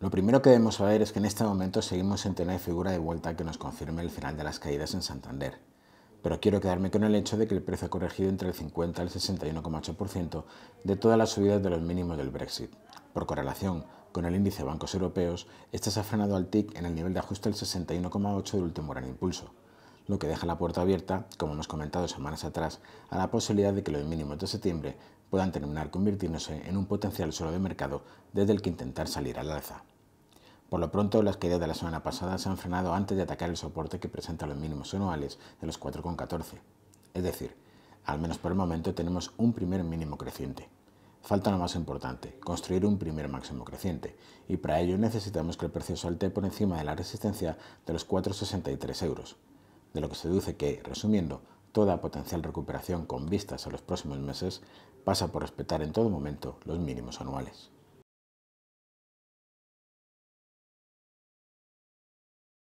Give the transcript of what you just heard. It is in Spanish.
Lo primero que debemos saber es que en este momento seguimos en tener figura de vuelta que nos confirme el final de las caídas en Santander, pero quiero quedarme con el hecho de que el precio ha corregido entre el 50 y el 61,8% de todas las subidas de los mínimos del Brexit. Por correlación con el índice de bancos europeos, este se ha frenado al TIC en el nivel de ajuste del 61,8 del último gran impulso lo que deja la puerta abierta, como hemos comentado semanas atrás, a la posibilidad de que los mínimos de septiembre puedan terminar convirtiéndose en un potencial suelo de mercado desde el que intentar salir al alza. Por lo pronto, las caídas de la semana pasada se han frenado antes de atacar el soporte que presenta los mínimos anuales de los 4,14. Es decir, al menos por el momento tenemos un primer mínimo creciente. Falta lo más importante, construir un primer máximo creciente, y para ello necesitamos que el precio salte por encima de la resistencia de los 4,63 euros de lo que se deduce que, resumiendo, toda potencial recuperación con vistas a los próximos meses pasa por respetar en todo momento los mínimos anuales.